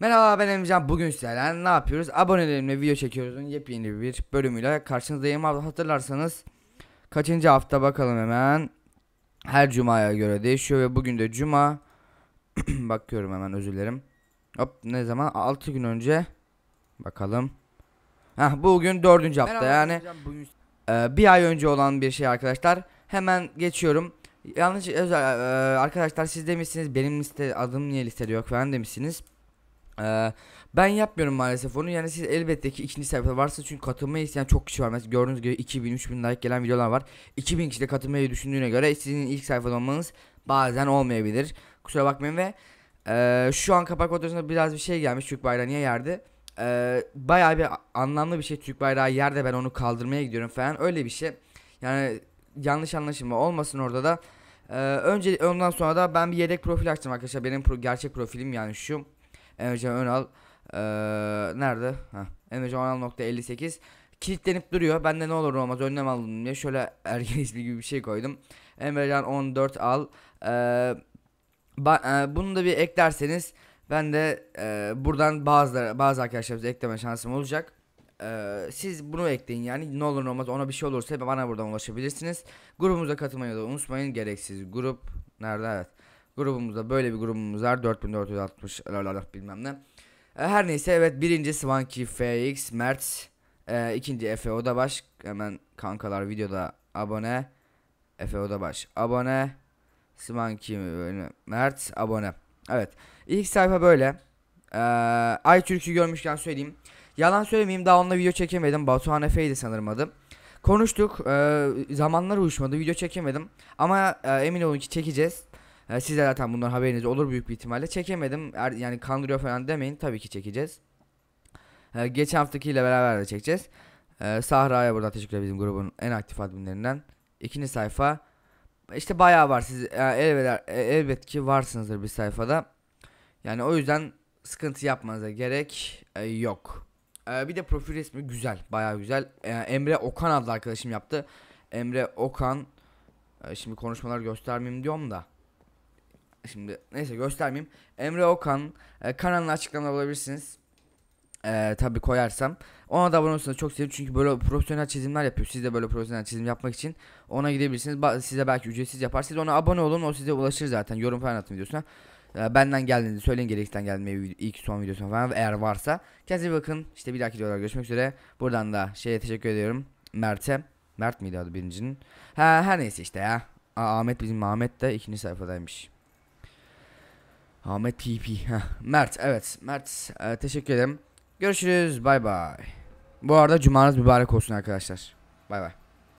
Merhaba ben Emrecan. Bugün sizlerle ne yapıyoruz? Abonelerimle video çekiyoruz. Yepyeni bir bölümüyle karşınızdayım. Hatırlarsanız kaçıncı hafta bakalım hemen. Her cumaya göre değişiyor ve bugün de cuma. Bakıyorum hemen özür dilerim. Hop ne zaman? 6 gün önce. Bakalım. Hah bugün 4. hafta Merhaba, yani. Bugün... E, bir ay önce olan bir şey arkadaşlar. Hemen geçiyorum. Yanlış özel, e, arkadaşlar siz demişsiniz benim liste adım niye listede yok falan demişsiniz. Ee, ben yapmıyorum maalesef onu yani siz elbette ki ikinci sayfada varsa çünkü katılmayı isteyen çok kişi var. Mesela gördüğünüz gibi 2000 3000 like gelen videolar var. 2000 kişi de katılmayı düşündüğüne göre sizin ilk sayfada olmanız bazen olmayabilir. Kusura bakmayın ve e, şu an kapak fotoğrafında biraz bir şey gelmiş Türk bayrağı niye yerde? E, bayağı bir anlamlı bir şey Türk bayrağı yerde ben onu kaldırmaya gidiyorum falan öyle bir şey. Yani yanlış anlaşılma olmasın orada da. E, önce ondan sonra da ben bir yedek profil açtım arkadaşlar. Benim pro gerçek profilim yani şu. Emrecan Önal ee, nerede? Emrecan Önal nokta 58 kilitlenip duruyor. Ben de ne olur olmaz önlem aldım diye şöyle ergen ismi gibi bir şey koydum. Emrecan 14 al. Ee, e, bunu da bir eklerseniz ben de e, buradan bazıları, bazı arkadaşlarımıza ekleme şansım olacak. Ee, siz bunu ekleyin yani ne olur ne olmaz ona bir şey olursa bana buradan ulaşabilirsiniz. Grubumuza katılmayı da unutmayın. Gereksiz grup nerede evet. Grubumuzda böyle bir grubumuz var. 4460 lalalak bilmem ne. E, her neyse evet birinci Swanky FX Mert. E, ikinci Efe Odabaş. Hemen kankalar videoda abone. Efe Odabaş abone. Swanky e, Mert abone. Evet ilk sayfa böyle. Ee, Ay Türk'ü görmüşken söyleyeyim. Yalan söylemeyeyim daha onunla video çekemedim. Batuhan Efe'ydi sanırım adı. Konuştuk. E, zamanlar uyuşmadı. Video çekemedim. Ama e, emin olun ki çekeceğiz. E, siz de zaten bundan haberiniz olur büyük bir ihtimalle. Çekemedim er, yani kandırıyor falan demeyin tabii ki çekeceğiz. E, geçen haftakiyle beraber de çekeceğiz. E, Sahra'ya burada teşekkürler bizim grubun en aktif adminlerinden. İkinci sayfa. İşte bayağı var siz yani e, elbet, e, elbet ki varsınızdır bir sayfada. Yani o yüzden sıkıntı yapmanıza gerek e, yok. E, bir de profil resmi güzel, bayağı güzel. E, Emre Okan adlı arkadaşım yaptı. Emre Okan e, şimdi konuşmalar göstermeyeyim diyorum da. Şimdi neyse göstermeyeyim. Emre Okan e, kanalını açıklamada bulabilirsiniz. E, tabii koyarsam. Ona da abone olursanız çok sevinirim çünkü böyle profesyonel çizimler yapıyor. Siz de böyle profesyonel çizim yapmak için ona gidebilirsiniz. Ba size belki ücretsiz yapar. Siz ona abone olun o size ulaşır zaten. Yorum falan atın videosuna. E, benden geldiğinizi söyleyin gerekten gelmeyi ilk son videosuna falan eğer varsa. Kendinize bakın. İşte bir dahaki videolarda görüşmek üzere. Buradan da şeye teşekkür ediyorum. Mert'e. Mert miydi adı birincinin? Ha, her neyse işte ya. Ahmet bizim Ahmet de ikinci sayfadaymış. Ahmet PP. Mert evet. Mert e, teşekkür ederim. Görüşürüz. Bay bay. Bu arada cumanız mübarek olsun arkadaşlar. Bay bay.